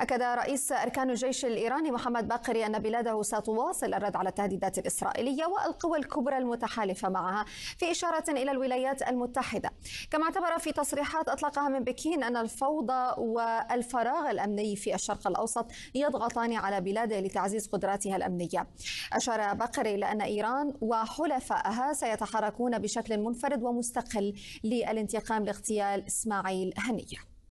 أكد رئيس أركان الجيش الإيراني محمد باقري أن بلاده ستواصل الرد على التهديدات الإسرائيلية والقوى الكبرى المتحالفة معها في إشارة إلى الولايات المتحدة كما اعتبر في تصريحات أطلقها من بكين أن الفوضى والفراغ الأمني في الشرق الأوسط يضغطان على بلاده لتعزيز قدراتها الأمنية أشار باقري إلى أن إيران وحلفائها سيتحركون بشكل منفرد ومستقل للانتقام لاغتيال إسماعيل هنيه